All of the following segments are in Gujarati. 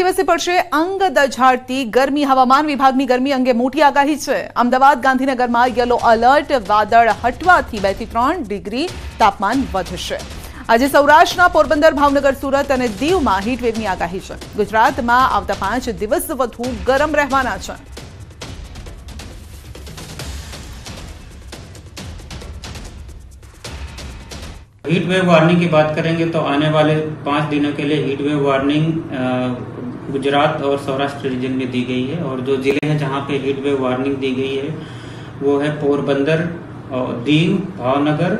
शिवसे पर्छे अंगद झाड़ती गर्मी हवामान विभाग ने गर्मी અંગે મોટી આગાઈ છે અમદાવાદ ગાંધીનગરમાં યલો એલર્ટ વાદળ હટવાથી 2 થી 3 ડિગ્રી તાપમાન વધશે આજે સૌરાષ્ટ્રના પોરબંદર ભાવનગર સુરત અને દીવમાં હીટ વેવની આગાઈ છે ગુજરાતમાં આવતા 5 દિવસ વધુ ગરમ રહેવાના છે હીટ વેવ આવનીની વાત karenge to आने वाले 5 दिनों के लिए हीट वेव वार्निंग गुजरात और सौराष्ट्र रीजन में दी गई है और जो ज़िले हैं जहाँ पे हीट वेव वार्निंग दी गई है वो है पोरबंदर और दीव भावनगर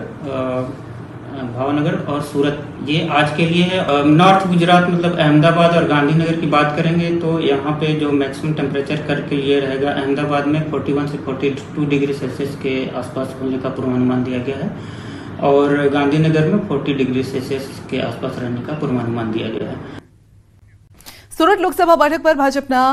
भावनगर और सूरत ये आज के लिए है नॉर्थ गुजरात मतलब अहमदाबाद और गांधीनगर की बात करेंगे तो यहाँ पे जो मैक्सिमम टेम्परेचर करके लिए रहेगा अहमदाबाद में 41 से 42 डिग्री सेल्सियस के आसपास होने का पूर्वानुमान दिया गया है और गांधीनगर में 40 डिग्री सेल्सियस के आसपास रहने का पूर्वानुमान दिया गया है સુરત લોકસભા બેઠક પર ભાજપના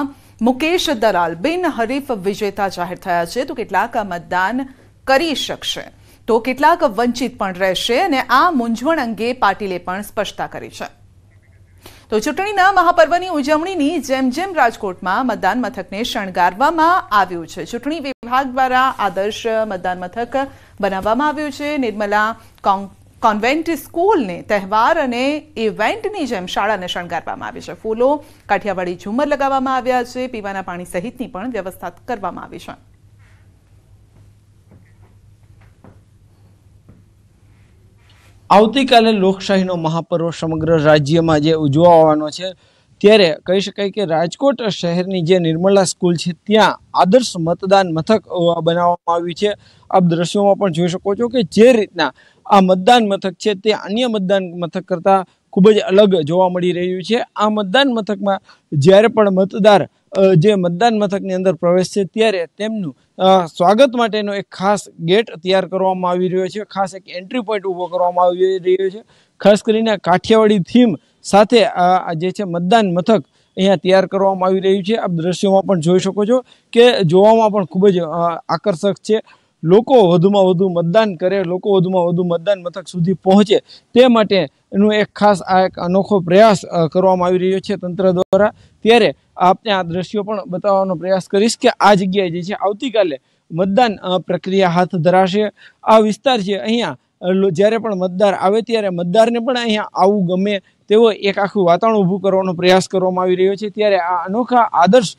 મુકેશ દલાલ બિનહરીફ વિજેતા જાહેર થયા છે તો કેટલાક મતદાન કરી શકશે તો કેટલાક વંચિત પણ રહેશે અને આ મૂંઝવણ અંગે પાટીલે પણ સ્પષ્ટતા કરી છે તો ચૂંટણીના મહાપર્વની ઉજવણીની જેમ જેમ રાજકોટમાં મતદાન મથકને શણગારવામાં આવ્યું છે ચૂંટણી વિભાગ દ્વારા આદર્શ મતદાન મથક બનાવવામાં આવ્યું છે નિર્મલા કોંગ કોન્વેન્ટ સ્કૂલને તહેવાર અને ઇવેન્ટની જેમ શાળાને શણગારવામાં આવી છે ફૂલો કાઠિયાવાડી ઝુમર લગાવવામાં આવ્યા છે પીવાના પાણી સહિતની પણ વ્યવસ્થા કરવામાં આવી છે આવતીકાલે લોકશાહીનો મહાપર્વ સમગ્ર રાજ્યમાં જે ઉજવાવાનો છે ત્યારે કહી શકાય કે રાજકોટ શહેરની જે નિર્મલા સ્કૂલ છે ત્યાં આદર્શ મતદાન મથક બનાવવામાં આવ્યું છે આપ દ્રશ્યોમાં પણ જોઈ શકો છો કે જે રીતના આ મતદાન મથક છે તે અન્ય મતદાન મથક કરતાં ખૂબ જ અલગ જોવા મળી રહ્યું છે આ મતદાન મથકમાં જ્યારે પણ મતદાર જે મતદાન મથકની અંદર પ્રવેશ છે ત્યારે તેમનું સ્વાગત માટેનો એક ખાસ ગેટ તૈયાર કરવામાં આવી રહ્યો છે ખાસ એક એન્ટ્રી પોઈન્ટ ઊભો કરવામાં આવી રહ્યો છે ખાસ કરીને કાઠિયાવાડી થીમ સાથે જે છે મતદાન મથક અહીંયા તૈયાર કરવામાં આવી રહ્યું છે આ દ્રશ્યોમાં પણ જોઈ શકો છો કે જોવામાં પણ ખૂબ જ આકર્ષક છે લોકો વધુમાં વધુ મતદાન કરે લોકો વધુમાં વધુ મતદાન મથક સુધી પહોંચે તે માટે માટેનું એક ખાસ આ એક અનોખો પ્રયાસ કરવામાં આવી રહ્યો છે તંત્ર દ્વારા ત્યારે આપને આ દ્રશ્યો પણ બતાવવાનો પ્રયાસ કરીશ કે આ જગ્યાએ જે છે આવતીકાલે મતદાન પ્રક્રિયા હાથ ધરાશે આ વિસ્તાર છે અહીંયા જ્યારે પણ મતદાર આવે ત્યારે મતદારને પણ અહીંયા આવું ગમે તેવો એક આખું વાતાવરણ ઊભું કરવાનો પ્રયાસ કરવામાં આવી રહ્યો છે ત્યારે આ અનોખા આદર્શ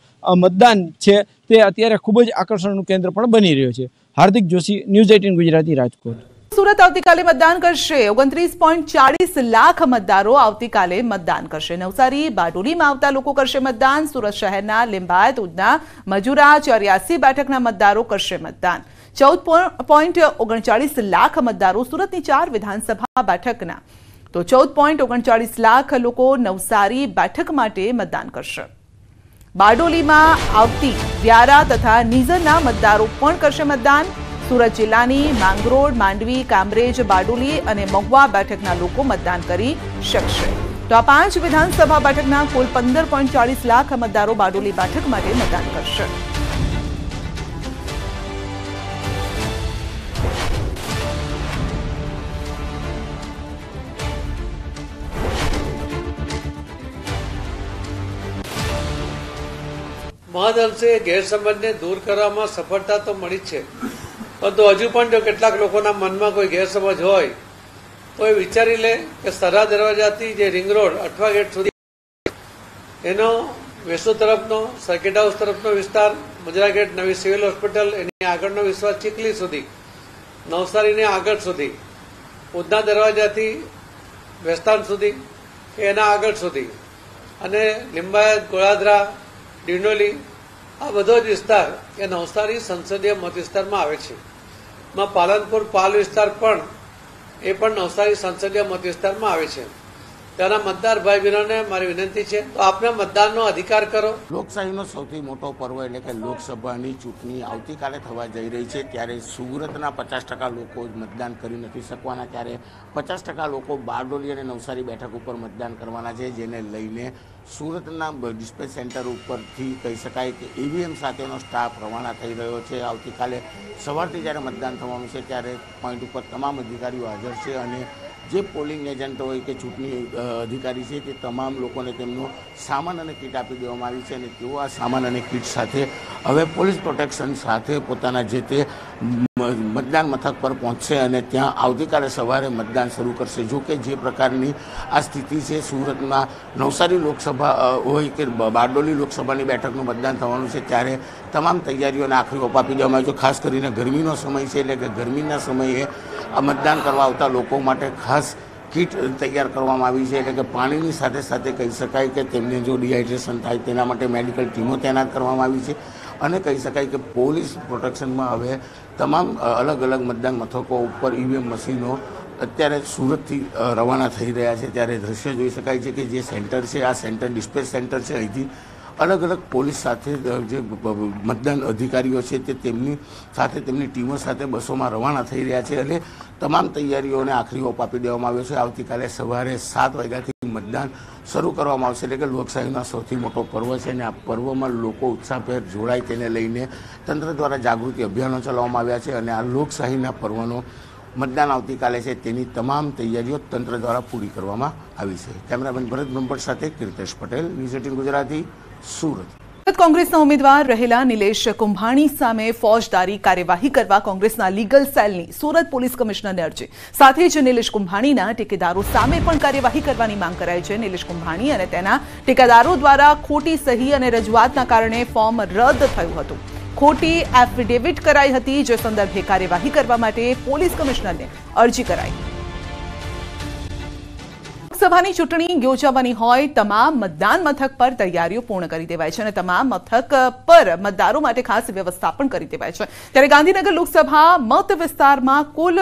મતદાન છે તે અત્યારે ખૂબ જ આકર્ષણનું કેન્દ્ર પણ બની રહ્યો છે હાર્દિક જોશી ન્યૂઝ એટીન ગુજરાતી રાજકોટ સુરત આવતીકાલે મતદાન કરશે ઓગણત્રીસ પોઈન્ટ ચાળીસ લાખ મતદારો આવતીકાલે મતદાન કરશે નવસારી બારડોલીમાં આવતા લોકો કરશે મતદાન સુરત શહેરના લિંબાયત ઉધના મજુરા ચોર્યાસી બેઠકના મતદારો કરશે મતદાન ચૌદ પોઈન્ટ ઓગણચાળીસ લાખ મતદારો સુરતની ચાર વિધાનસભા બેઠકના તો ચૌદ પોઈન્ટ ઓગણચાળીસ લાખ લોકો નવસારી બેઠક માટે મતદાન કરશે બારડોલીમાં આવતી વ્યારા તથા નિઝરના મતદારો પણ કરશે મતદાન સુરત જિલ્લાની માંગરોળ માંડવી કામરેજ બારડોલી અને મહુવા બેઠકના લોકો મતદાન કરી શકશે તો આ પાંચ વિધાનસભા બેઠકના કુલ પંદર લાખ મતદારો બારડોલી બેઠક માટે મતદાન કરશે મહદઅંશે ગેરસમજને દૂર કરવામાં સફળતા તો મળી જ છે પરંતુ હજુ પણ જો કેટલાક લોકોના મનમાં કોઈ ગેરસમજ હોય તો એ વિચારી લે કે સરા દરવાજાથી જે રિંગ રોડ અઠવા ગેટ સુધી એનો વેસુ તરફનો સર્કિટ હાઉસ તરફનો વિસ્તાર મુજરા ગેટ નવી સિવિલ હોસ્પિટલ એની આગળનો વિસ્તાર ચીખલી સુધી નવસારીને આગળ સુધી ઉધના દરવાજાથી વેસ્તાન સુધી કે એના આગળ સુધી અને લિંબાયત ગોળાદરા ડિંડોલી આ બધો જ વિસ્તાર એ નવસારી સંસદીય મત વિસ્તારમાં આવે છે માં પાલનપુર પાલ વિસ્તાર પણ એ પણ નવસારી સંસદીય મત વિસ્તારમાં આવે છે તેના મતદાર ભાઈ બહેનોને મારી વિનંતી છે તો આપને મતદાનનો અધિકાર કરો લોકશાહીનો સૌથી મોટો પર્વ એટલે કે લોકસભાની ચૂંટણી આવતીકાલે થવા જઈ રહી છે ત્યારે સુરતના પચાસ ટકા લોકો મતદાન કરી નથી શકવાના ત્યારે પચાસ ટકા લોકો બારડોલી અને નવસારી બેઠક ઉપર મતદાન કરવાના છે જેને લઈને સુરતના ડિસ્પેચ સેન્ટર ઉપરથી કહી શકાય કે ઈવીએમ સાથેનો સ્ટાફ રવાના થઈ રહ્યો છે આવતીકાલે સવારથી જ્યારે મતદાન થવાનું છે ત્યારે પોઈન્ટ ઉપર તમામ અધિકારીઓ હાજર છે અને જે પોલિંગ એજન્ટ હોય કે ચૂંટણી અધિકારી છે તે તમામ લોકોને તેમનો સામાન અને કીટ આપી દેવામાં આવી છે અને તેઓ આ સામાન અને કીટ સાથે હવે પોલીસ પ્રોટેક્શન સાથે પોતાના જે તે મતદાન મથક પર પહોંચશે અને ત્યાં આવતીકાલે સવારે મતદાન શરૂ કરશે જો કે જે પ્રકારની આ સ્થિતિ છે સુરતમાં નવસારી લોકસભા હોય કે બારડોલી લોકસભાની બેઠકનું મતદાન થવાનું છે ત્યારે તમામ તૈયારીઓને આખરી ઓપ આપી દેવામાં આવ્યું છે ખાસ કરીને ગરમીનો સમય છે એટલે કે ગરમીના સમયે આ મતદાન કરવા આવતા લોકો માટે ખાસ કીટ તૈયાર કરવામાં આવી છે એટલે કે પાણીની સાથે સાથે કહી શકાય કે તેમને જો ડિહાઇડ્રેશન થાય તેના માટે મેડિકલ ટીમો તૈનાત કરવામાં આવી છે અને કહી શકાય કે પોલીસ પ્રોટેક્શનમાં હવે તમામ અલગ અલગ મતદાન મથકો ઉપર ઈવીએમ મશીનો અત્યારે સુરતથી રવાના થઈ રહ્યા છે ત્યારે દ્રશ્ય જોઈ શકાય છે કે જે સેન્ટર છે આ સેન્ટર ડિસ્પેચ સેન્ટર છે અહીંથી અલગ અલગ પોલીસ સાથે જે મતદાન અધિકારીઓ છે તે તેમની સાથે તેમની ટીમો સાથે બસોમાં રવાના થઈ રહ્યા છે અને તમામ તૈયારીઓને આખરી ઓપ આપી દેવામાં આવ્યો છે આવતીકાલે સવારે સાત વાગ્યાથી મતદાન શરૂ કરવામાં આવશે એટલે કે લોકશાહીનો સૌથી મોટો પર્વ છે અને આ પર્વમાં લોકો ઉત્સાહભેર જોડાય તેને લઈને તંત્ર દ્વારા જાગૃતિ અભિયાનો ચલાવવામાં આવ્યા છે અને આ લોકશાહીના પર્વનો મતદાન આવતીકાલે છે તેની તમામ તૈયારીઓ તંત્ર દ્વારા પૂરી કરવામાં આવી છે કેમેરામેન ભરત બ્રહ્મભટ્ટ સાથે કીર્તેશ પટેલ ન્યૂઝ એટીન ગુજરાતી સુરત કોંગ્રેસના ઉમેદવાર રહેલા નિલેશ કુંભાણી સામે ફોજદારી કાર્યવાહી કરવા કોંગ્રેસના લીગલ સેલની સુરત પોલીસ કમિશનરને અરજી સાથે જ નિલેશ કુંભાણીના ટેકેદારો સામે પણ કાર્યવાહી કરવાની માંગ કરાઈ છે નિલેશ કુંભાણી અને તેના ટેકેદારો દ્વારા ખોટી સહી અને રજૂઆતના કારણે ફોર્મ રદ થયું હતું ખોટી એફિડેવિટ કરાઈ હતી જે સંદર્ભે કાર્યવાહી કરવા માટે પોલીસ કમિશનરને અરજી કરાઈ હતી લોકસભાની ચૂંટણી યોજાવાની હોય તમામ મતદાન મથક પર તૈયારીઓ પૂર્ણ કરી દેવાય છે અને તમામ મથક પર મતદારો માટે ખાસ વ્યવસ્થા પણ કરી દેવાય છે ત્યારે ગાંધીનગર લોકસભા મત વિસ્તારમાં કુલ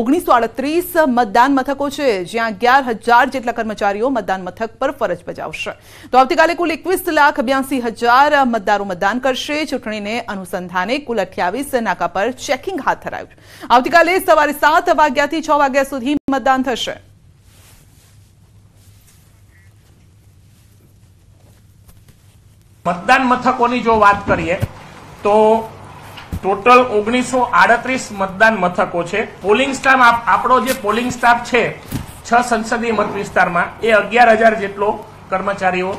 ઓગણીસો આડત્રીસ મતદાન મથકો છે જ્યાં અગિયાર હજાર જેટલા કર્મચારીઓ મતદાન મથક પર ફરજ બજાવશે તો આવતીકાલે કુલ એકવીસ લાખ બ્યાસી હજાર મતદારો મતદાન કરશે ચૂંટણીને અનુસંધાને કુલ અઠ્યાવીસ નાકા પર ચેકિંગ હાથ ધરાયું આવતીકાલે સવારે સાત વાગ્યાથી છ વાગ્યા સુધી મતદાન થશે મતદાન મથકોની જો વાત કરીએ તો ટોટલ ઓગણીસો આડત્રીસ મતદાન મથકો છે પોલિંગ સ્ટાફ આપણો જે પોલિંગ સ્ટાફ છે છ સંસદીય મત વિસ્તારમાં એ અગિયાર હજાર જેટલો કર્મચારીઓ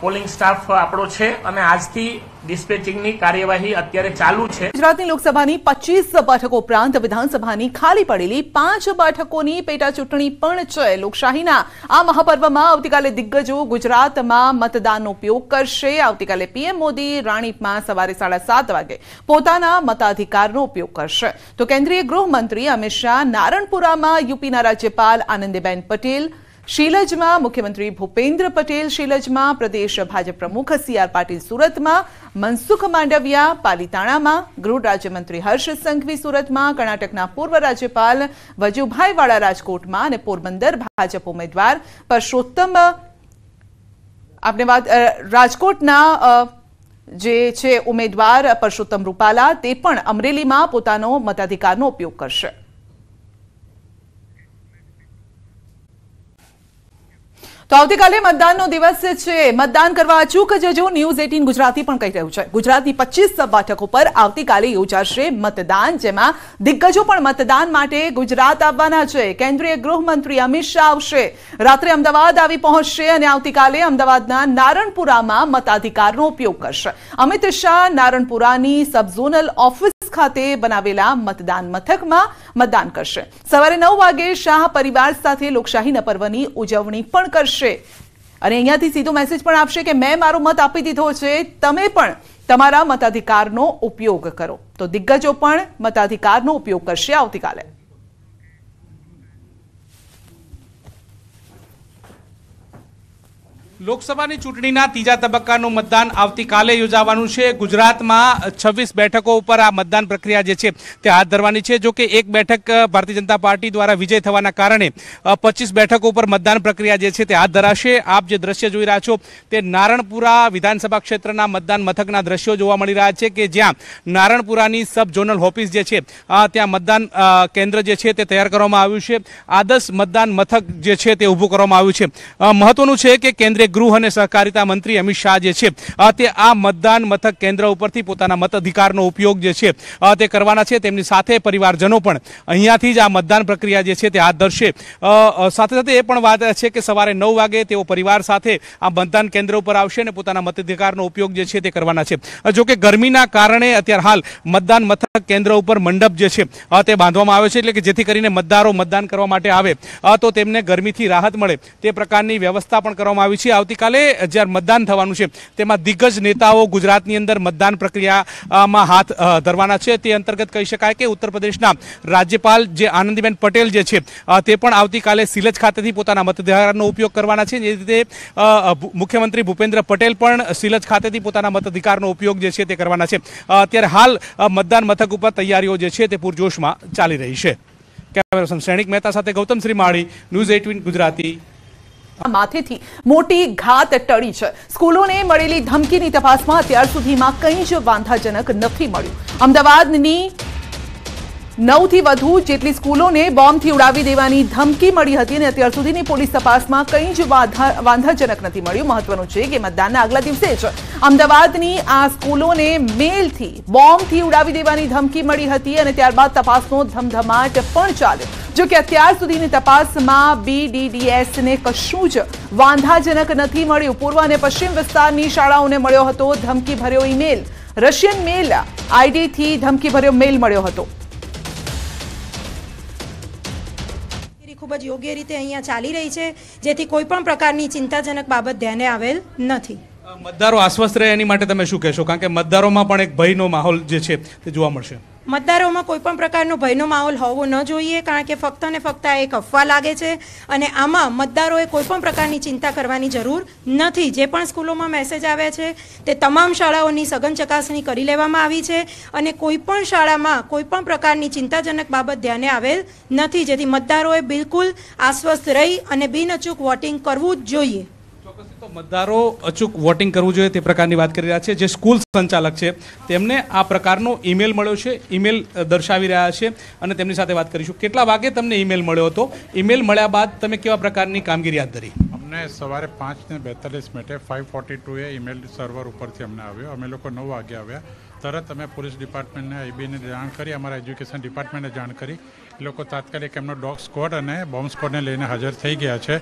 પોલિંગ સ્ટાફ આપણો છે અને આજથી ડિસ્પેચિંગની કાર્યવાહી અત્યારે ચાલુ છે ગુજરાતની લોકસભાની પચીસ બેઠકો ઉપરાંત વિધાનસભાની ખાલી પડેલી પાંચ બેઠકોની પેટા ચૂંટણી પણ છે લોકશાહીના આ મહાપર્વમાં આવતીકાલે દિગ્ગજો ગુજરાતમાં મતદાનનો ઉપયોગ કરશે આવતીકાલે પીએમ મોદી રાણીપમાં સવારે સાડા સાત વાગે પોતાના મતાધિકારનો ઉપયોગ કરશે તો કેન્દ્રીય ગૃહમંત્રી અમિત શાહ નારણપુરામાં યુપીના રાજ્યપાલ આનંદીબેન પટેલ શીલજમાં મુખ્યમંત્રી ભૂપેન્દ્ર પટેલ શીલજમાં પ્રદેશ ભાજપ પ્રમુખ સીઆર પાટીલ સુરતમાં મનસુખ માંડવિયા પાલીતાણામાં ગૃહ રાજ્યમંત્રી હર્ષ સંઘવી સુરતમાં કર્ણાટકના પૂર્વ રાજ્યપાલ વજુભાઈ વાળા રાજકોટમાં અને પોરબંદર ભાજપ ઉમેદવાર પરસોત્તમ આપણે વાત રાજકોટના જે છે ઉમેદવાર પરસોત્તમ રૂપાલા તે પણ અમરેલીમાં પોતાનો મતાધિકારનો ઉપયોગ કરશે તો આવતીકાલે મતદાનનો દિવસ છે મતદાન કરવા અચૂક જજો ન્યૂઝ એટીન ગુજરાતી પણ કહી રહ્યું છે ગુજરાતની પચીસ બેઠકો પર આવતીકાલે યોજાશે મતદાન જેમાં દિગ્ગજો પણ મતદાન માટે ગુજરાત આવવાના છે કેન્દ્રીય ગૃહમંત્રી અમિત શાહ આવશે રાત્રે અમદાવાદ આવી પહોંચશે અને આવતીકાલે અમદાવાદના નારણપુરામાં મતાધિકારનો ઉપયોગ કરશે અમિત શાહ નારણપુરાની સબઝોનલ ઓફિસ ખાતે બનાવેલા મતદાન મથકમાં મતદાન કરશે સવારે નવ વાગે શાહ પરિવાર સાથે લોકશાહીના પર્વની ઉજવણી પણ કરશે અને અહીંયાથી સીધો મેસેજ પણ આપશે કે મેં મારો મત આપી દીધો છે તમે પણ તમારા મતાધિકારનો ઉપયોગ કરો તો દિગ્ગજો પણ મતાધિકારનો ઉપયોગ કરશે આવતીકાલે લોકસભાની ચૂંટણીના ત્રીજા તબક્કાનું મતદાન આવતીકાલે યોજાવાનું છે ગુજરાતમાં છવ્વીસ બેઠકો ઉપર આ મતદાન પ્રક્રિયા જે છે તે હાથ ધરવાની છે જોકે એક બેઠક ભારતીય જનતા પાર્ટી દ્વારા વિજય થવાના કારણે પચીસ બેઠકો ઉપર મતદાન પ્રક્રિયા જે છે તે હાથ ધરાશે આપ જે દ્રશ્ય જોઈ રહ્યા છો તે નારણપુરા વિધાનસભા ક્ષેત્રના મતદાન મથકના દ્રશ્યો જોવા મળી રહ્યા છે કે જ્યાં નારણપુરાની સબ ઝોનલ ઓફિસ જે છે ત્યાં મતદાન કેન્દ્ર જે છે તે તૈયાર કરવામાં આવ્યું છે આદર્શ મતદાન મથક જે છે તે ઊભું કરવામાં આવ્યું છે મહત્વનું છે કે કેન્દ્રીય ગૃહ અને સહકારિતા મંત્રી અમિત શાહ જે છે તે આ મતદાન મથક કેન્દ્ર ઉપરથી પોતાના મત અધિકારનો ઉપયોગ જે છે તે કરવાના છે તેમની સાથે પરિવારજનો પણ અહીંયાથી જ આ મતદાન પ્રક્રિયા જે છે તે હાથ ધરશે સાથે સાથે એ પણ વાત છે કે સવારે નવ વાગે તેઓ પરિવાર સાથે આ મતદાન કેન્દ્ર ઉપર આવશે અને પોતાના મતાધિકારનો ઉપયોગ જે છે તે કરવાના છે જોકે ગરમીના કારણે અત્યારે હાલ મતદાન મથક કેન્દ્ર ઉપર મંડપ જે છે તે બાંધવામાં આવે છે એટલે કે જેથી કરીને મતદારો મતદાન કરવા માટે આવે તો તેમને ગરમીથી રાહત મળે તે પ્રકારની વ્યવસ્થા પણ કરવામાં આવી છે આવતીકાલે જ્યારે મતદાન થવાનું છે તેમાં દિગ્ગજ નેતાઓ ગુજરાતની અંદર મતદાન પ્રક્રિયામાં હાથ ધરવાના છે તે અંતર્ગત કહી શકાય કે ઉત્તર પ્રદેશના રાજ્યપાલ જે આનંદીબેન પટેલ જે છે તે પણ આવતીકાલે સિલજ ખાતેથી પોતાના મતદારનો ઉપયોગ કરવાના છે જે રીતે મુખ્યમંત્રી ભૂપેન્દ્ર પટેલ પણ સિલજ ખાતેથી પોતાના મતાધિકારનો ઉપયોગ જે છે તે કરવાના છે અત્યારે હાલ મતદાન મથક ઉપર તૈયારીઓ જે છે તે પૂરજોશમાં ચાલી રહી છે કેમેરા સૈનિક મહેતા સાથે Gautam Shrimali News eighteen Gujarati માથેથી મોટી ઘાત ટળી છે સ્કૂલોને મળેલી ધમકીની તપાસમાં અત્યાર સુધીમાં કંઈ જ વાંધાજનક નથી મળ્યું અમદાવાદની નવથી વધુ જેટલી સ્કૂલોને બોમ્બથી ઉડાવી દેવાની ધમકી મળી હતી અને અત્યાર સુધીની પોલીસ તપાસમાં કંઈ જ વાંધાજનક નથી મળ્યું મહત્વનું છે કે મતદાનના આગલા દિવસે જ અમદાવાદની આ સ્કૂલોને મેલથી બોમ્બથી ઉડાવી દેવાની ધમકી મળી હતી અને ત્યારબાદ તપાસનો ધમધમાટ પણ ચાલ્યો જો કે અત્યાર સુધીની તપાસમાં બીડીડીએસને કશું જ વાંધાજનક નથી મળ્યું પૂર્વ અને પશ્ચિમ વિસ્તારની શાળાઓને મળ્યો હતો ધમકીભર્યો ઈમેલ રશિયન મેલ આઈડીથી ધમકીભર્યો મેલ મળ્યો હતો ખૂબ જ યોગ્ય રીતે અહીંયા ચાલી રહી છે જેથી કોઈ પણ પ્રકારની ચિંતાજનક બાબત ધ્યાને આવેલ નથી મતદારો આશ્વસ્ત રહે એની માટે તમે શું કહેશો કારણ કે મતદારોમાં પણ એક ભયનો માહોલ જે છે તે જોવા મળશે મતદારોમાં કોઈપણ પ્રકારનો ભયનો માહોલ હોવો ન જોઈએ કારણ કે ફક્ત ને ફક્ત આ એક અફવા લાગે છે અને આમાં મતદારોએ કોઈપણ પ્રકારની ચિંતા કરવાની જરૂર નથી જે પણ સ્કૂલોમાં મેસેજ આવ્યા છે તે તમામ શાળાઓની સઘન ચકાસણી કરી લેવામાં આવી છે અને કોઈપણ શાળામાં કોઈપણ પ્રકારની ચિંતાજનક બાબત ધ્યાને આવેલ નથી જેથી મતદારોએ બિલકુલ આશ્વસ્ત રહી અને બિનઅચૂક વોટિંગ કરવું જ જોઈએ તો મતદારો અચૂક વોટિંગ કરવું જોઈએ તે પ્રકારની વાત કરી રહ્યા છે જે સ્કૂલ સંચાલક છે તેમને આ પ્રકારનો ઈમેલ મળ્યો છે ઈમેલ દર્શાવી રહ્યા છે અને તેમની સાથે વાત કરીશું કેટલા વાગે તમને ઈમેલ મળ્યો હતો ઈમેલ મળ્યા બાદ તમે કેવા પ્રકારની કામગીરી હાથ ધરી અમને સવારે પાંચને બેતાલીસ મિનિટે ફાઇવ ફોર્ટી ટુએ ઈમેલ સર્વર ઉપરથી અમને આવ્યો અમે લોકો નવ વાગે આવ્યા તરત અમે પોલીસ ડિપાર્ટમેન્ટને આઈબીને જાણ કરી અમારા એજ્યુકેશન ડિપાર્ટમેન્ટને જાણ કરી એ લોકો તાત્કાલિક એમનો ડોગ સ્કોડ અને બોમ્બ સ્કોડને લઈને હાજર થઈ ગયા છે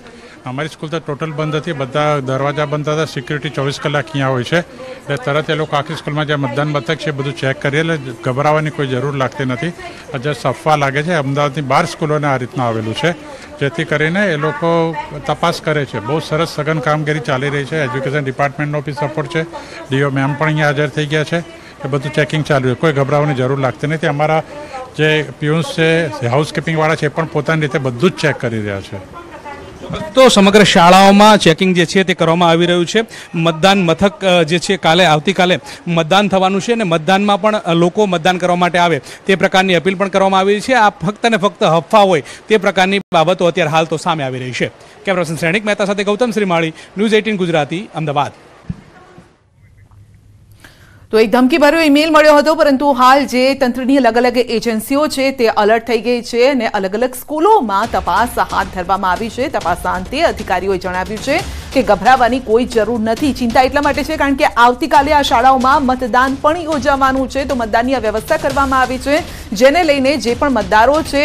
અમારી સ્કૂલ તો ટોટલ બંધ હતી બધા દરવાજા બંધ હતા સિક્યુરિટી ચોવીસ કલાક અહીંયા હોય છે એટલે તરત એ લોકો આખી સ્કૂલમાં જે મતદાન મથક છે બધું ચેક કરીએ એટલે ગભરાવાની કોઈ જરૂર લાગતી નથી જસ્ટ સફવા લાગે છે અમદાવાદની બાર સ્કૂલોને આ રીતના આવેલું છે જેથી કરીને એ લોકો તપાસ કરે છે બહુ સરસ સઘન કામગીરી ચાલી રહી છે એજ્યુકેશન ડિપાર્ટમેન્ટનો બી સપોર્ટ છે ડીઓ મેમ પણ અહીંયા હાજર થઈ ગયા છે એ બધું ચેકિંગ ચાલુ છે કોઈ ગભરાવાની જરૂર લાગતી નથી અમારા જે પ્યુન્સ છે હાઉસકીપિંગવાળા છે પણ પોતાની રીતે બધું જ ચેક કરી રહ્યા છે તો સમગ્ર શાળાઓમાં ચેકિંગ જે છે તે કરવામાં આવી રહ્યું છે મતદાન મથક જે છે કાલે આવતીકાલે મતદાન થવાનું છે અને મતદાનમાં પણ લોકો મતદાન કરવા માટે આવે તે પ્રકારની અપીલ પણ કરવામાં આવી છે આ ફક્ત ને ફક્ત હફા હોય તે પ્રકારની બાબતો અત્યારે હાલ તો સામે આવી રહી છે કેમેરા સૈનિક મહેતા સાથે ગૌતમ શ્રીમાળી ન્યૂઝ એઇટીન ગુજરાતી અમદાવાદ તો એક ધમકીભર્યો ઈમેલ મળ્યો હતો પરંતુ હાલ જે તંત્રની અલગ અલગ એજન્સીઓ છે તે અલર્ટ થઈ ગઈ છે અને અલગ અલગ સ્કૂલોમાં તપાસ હાથ ધરવામાં આવી છે તપાસના અંતે અધિકારીઓએ જણાવ્યું છે કે ગભરાવાની કોઈ જરૂર નથી ચિંતા એટલા માટે છે કારણ કે આવતીકાલે આ શાળાઓમાં મતદાન પણ યોજાવાનું છે તો મતદાનની વ્યવસ્થા કરવામાં આવી છે જેને લઈને જે પણ મતદારો છે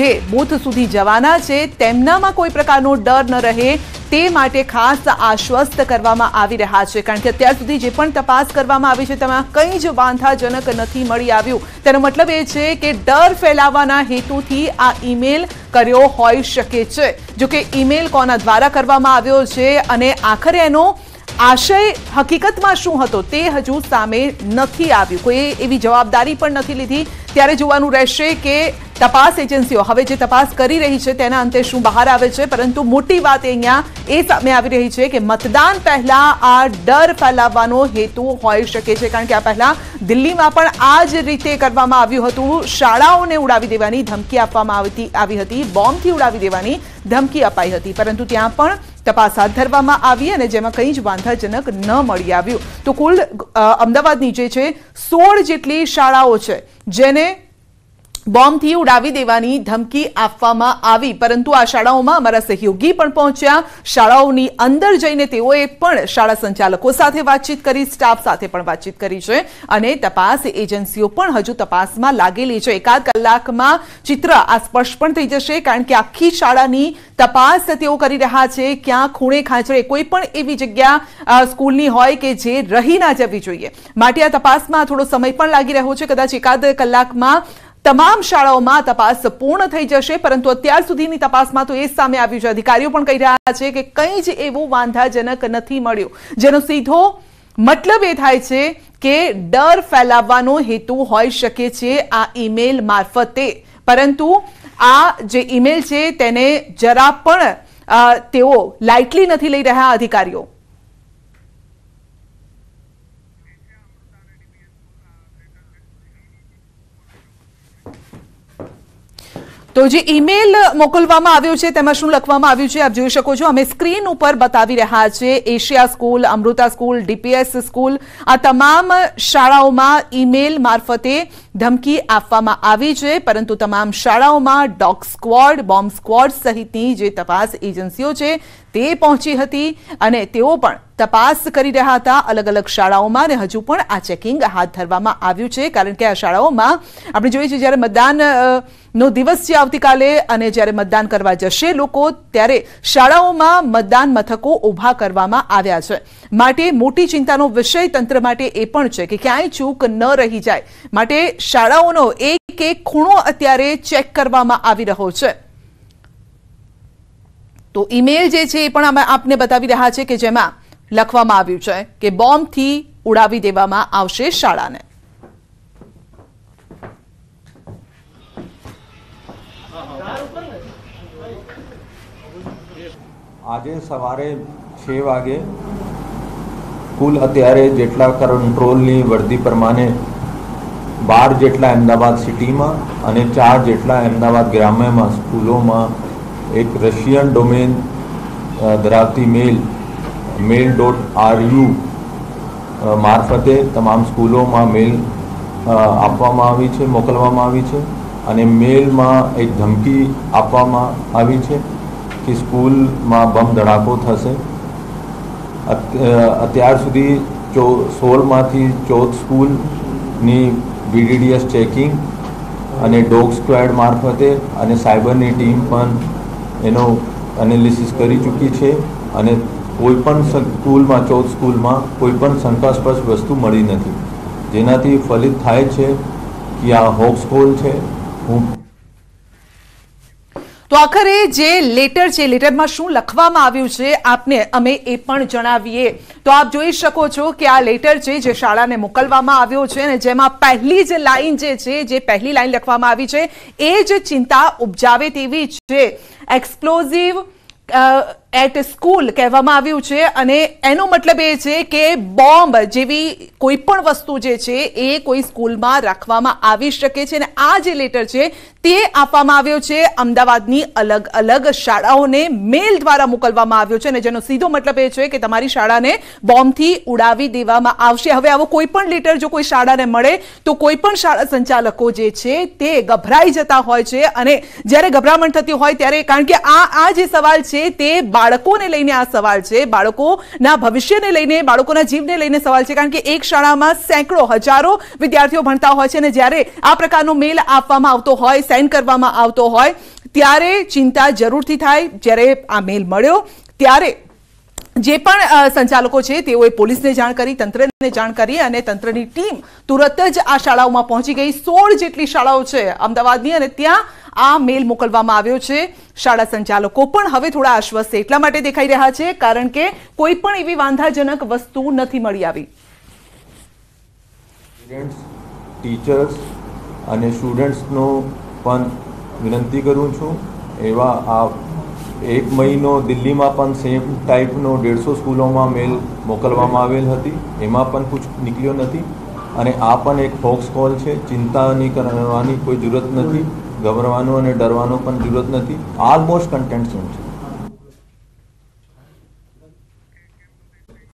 જે બૂથ સુધી જવાના છે તેમનામાં કોઈ પ્રકારનો ડર ન રહે તે માટે ખાસ આશ્વસ્ત કરવામાં આવી રહ્યા છે કારણ કે અત્યાર સુધી જે પણ તપાસ કરવામાં આવી છે તેમાં કંઈ જ વાંધાજનક નથી મળી આવ્યું તેનો મતલબ એ છે કે ડર ફેલાવવાના હેતુથી આ ઈમેલ કર્યો હોઈ શકે છે જો કે ઈમેલ કોના દ્વારા કરવામાં આવ્યો છે અને આખરે એનો આશય હકીકતમાં શું હતો તે હજુ સામે નથી આવ્યું કોઈ એવી જવાબદારી પણ નથી લીધી ત્યારે જોવાનું રહેશે કે તપાસ એજન્સીઓ હવે જે તપાસ કરી રહી છે તેના અંતે શું બહાર આવે છે પરંતુ મોટી વાત અહીંયા એ સામે આવી રહી છે કે મતદાન પહેલા આ ડર ફેલાવવાનો હેતુ હોઈ શકે છે કારણ કે આ પહેલા દિલ્હીમાં પણ આ જ રીતે કરવામાં આવ્યું હતું શાળાઓને ઉડાવી દેવાની ધમકી આપવામાં આવતી આવી હતી બોમ્બથી ઉડાવી દેવાની ધમકી અપાઈ હતી પરંતુ ત્યાં પણ તપાસ હાથ ધરવામાં આવી અને જેમાં કંઈ જ વાંધાજનક ન મળી આવ્યું તો કુલ અમદાવાદની જે છે સોળ જેટલી શાળાઓ છે જેને બોમ્બથી ઉડાવી દેવાની ધમકી આપવામાં આવી પરંતુ આ શાળાઓમાં અમારા સહયોગી પણ પહોંચ્યા શાળાઓની અંદર જઈને તેઓએ પણ શાળા સંચાલકો સાથે વાતચીત કરી સ્ટાફ સાથે પણ વાતચીત કરી છે અને તપાસ એજન્સીઓ પણ હજુ તપાસમાં લાગેલી છે એકાદ કલાકમાં ચિત્ર આ સ્પષ્ટ પણ થઈ જશે કારણ કે આખી શાળાની તપાસ તેઓ કરી રહ્યા છે ક્યાં ખૂણે ખાંચરે કોઈ પણ એવી જગ્યા સ્કૂલની હોય કે જે રહી ના જવી જોઈએ માટે આ તપાસમાં થોડો સમય પણ લાગી રહ્યો છે કદાચ એકાદ કલાકમાં તમામ શાળાઓમાં તપાસ પૂર્ણ થઈ જશે પરંતુ અત્યાર સુધીની તપાસમાં તો એ સામે આવ્યું છે અધિકારીઓ પણ કહી રહ્યા છે કે કંઈ જ એવું વાંધાજનક નથી મળ્યું જેનો સીધો મતલબ એ થાય છે કે ડર ફેલાવવાનો હેતુ હોઈ શકે છે આ ઈમેલ મારફતે પરંતુ આ જે ઈમેલ છે તેને જરા પણ તેઓ લાઇટલી નથી લઈ રહ્યા અધિકારીઓ તો જે ઈમેલ મોકલવામાં આવ્યો છે તેમાં શું લખવામાં આવ્યું છે આપ જોઈ શકો છો અમે સ્ક્રીન ઉપર બતાવી રહ્યા છે Asia school Amrita school DPS school આ તમામ શાળાઓમાં ઈમેલ મારફતે ધમકી આપવામાં આવી છે પરંતુ તમામ શાળાઓમાં ડોગ સ્ક્વોડ બોમ્બ સ્ક્વોડ સહિતની જે તપાસ એજન્સીઓ છે તે પહોંચી હતી અને તેઓ પણ તપાસ કરી રહ્યા હતા અલગ અલગ શાળાઓમાં અને હજુ પણ આ ચેકિંગ હાથ ધરવામાં આવ્યું છે કારણ કે આ શાળાઓમાં આપણે જોઈએ છીએ જ્યારે મતદાન નો દિવસ છે આવતીકાલે અને જ્યારે મતદાન કરવા જશે લોકો ત્યારે શાળાઓમાં મતદાન મથકો ઊભા કરવામાં આવ્યા છે માટે મોટી ચિંતાનો વિષય તંત્ર માટે એ પણ છે કે ક્યાંય ચૂક ન રહી જાય માટે શાળાઓનો એક એક ખૂણો અત્યારે ચેક કરવામાં આવી રહ્યો છે તો ઈમેલ જે છે એ પણ અમે આપને બતાવી રહ્યા છે કે જેમાં લખવામાં આવ્યું છે કે બોમ્બથી ઉડાવી દેવામાં આવશે શાળાને આજે સવારે છે વાગે કુલ અત્યારે જેટલા કંટ્રોલની વર્દી પ્રમાણે બાર જેટલા અમદાવાદ સિટીમાં અને ચાર જેટલા અમદાવાદ ગ્રામ્યમાં સ્કૂલોમાં એક રશિયન ડોમેન ધરાવતી mail mail dot R U મારફતે તમામ સ્કૂલોમાં મેલ આપવામાં આવી છે મોકલવામાં આવી છે અને મેલમાં એક ધમકી આપવામાં આવી છે કે સ્કૂલમાં બમ ધડાકો થશે અત્યાર સુધી ચો સોળમાંથી ચૌદ સ્કૂલની વીડીડીએસ ચેકિંગ અને ડોગ સ્ક્વેડ મારફતે અને સાયબરની ટીમ પણ એનો એનાલિસિસ કરી ચૂકી છે અને કોઈ કોઈપણ સ્કૂલમાં ચૌદ સ્કૂલમાં કોઈ પણ શંકાસ્પદ વસ્તુ મળી નથી જેનાથી ફલિત થાય છે કે આ હોક્સકોલ છે હું તો આખરે જે લેટર છે લેટરમાં શું લખવામાં આવ્યું છે આપને અમે એ પણ જણાવીએ તો આપ જોઈ શકો છો કે આ લેટર છે જે શાળાને મોકલવામાં આવ્યો છે અને જેમાં પહેલી જે લાઈન જે છે જે પહેલી લાઈન લખવામાં આવી છે એ જ ચિંતા ઉપજાવે તેવી છે એક્સપ્લોઝિવ એટ સ્કૂલ કહેવામાં આવ્યું છે અને એનો મતલબ એ છે કે બોમ્બ જેવી કોઈ પણ વસ્તુ જે છે એ કોઈ સ્કૂલમાં રાખવામાં આવી શકે છે અને આ જે લેટર છે તે આપવામાં આવ્યો છે અમદાવાદની અલગ અલગ શાળાઓને મેલ દ્વારા મોકલવામાં આવ્યો છે અને જેનો સીધો મતલબ એ છે કે તમારી શાળાને બોમ્બથી ઉડાવી દેવામાં આવશે હવે આવો કોઈ પણ લેટર જો કોઈ શાળાને મળે તો કોઈ પણ શાળા સંચાલકો જે છે તે ગભરાઈ જતા હોય છે અને જ્યારે ગભરામણ થતી હોય ત્યારે કારણ કે આ આ જે સવાલ છે તે બાળકોને લઈને આ સવાલ છે બાળકોના ભવિષ્યને લઈને બાળકોના જીવનને લઈને સવાલ છે કારણ કે એક શાળામાં સેંકડો હજારો વિદ્યાર્થીઓ ભણતા હોય છે અને જ્યારે આ પ્રકારનો મેલ આવવામાં આવતો હોય સેન્ડ કરવામાં આવતો હોય ત્યારે ચિંતા જરૂરથી થાય જ્યારે આ મેલ મળ્યો ત્યારે જે પણ સંચાલકો છે તેઓએ પોલીસને જાણ કરી તંત્રને જાણ કરી અને તંત્રની ટીમ તુરત જ આ શાળાઓમાં પહોંચી ગઈ સોળ જેટલી શાળાઓ છે અમદાવાદની અને ત્યાં આ મેલ મોકલવામાં આવ્યો છે શાળા સંચાલકો પણ હવે થોડા આશ્વસ્ત એટલા માટે દેખાઈ રહ્યા છે કારણ કે કોઈ પણ એવી વાંધાજનક વસ્તુ નથી મળી આવી ટીચર્સ અને સ્ટુડન્ટ્સનો પણ વિનંતી કરું છું એવા આ એક મહિનો દિલ્હીમાં પણ સેમ ટાઈપનો દેડસો સ્કૂલોમાં મેલ મોકલવામાં આવેલ હતી એમાં પણ કુછ નીકળ્યો નથી અને આ પણ એક ફોક્સ કોલ છે ચિંતાની કરવાની કોઈ જરૂરત નથી ગભરવાનું અને ડરવાનો પણ જરૂરત નથી આ કન્ટેન્ટ શું છે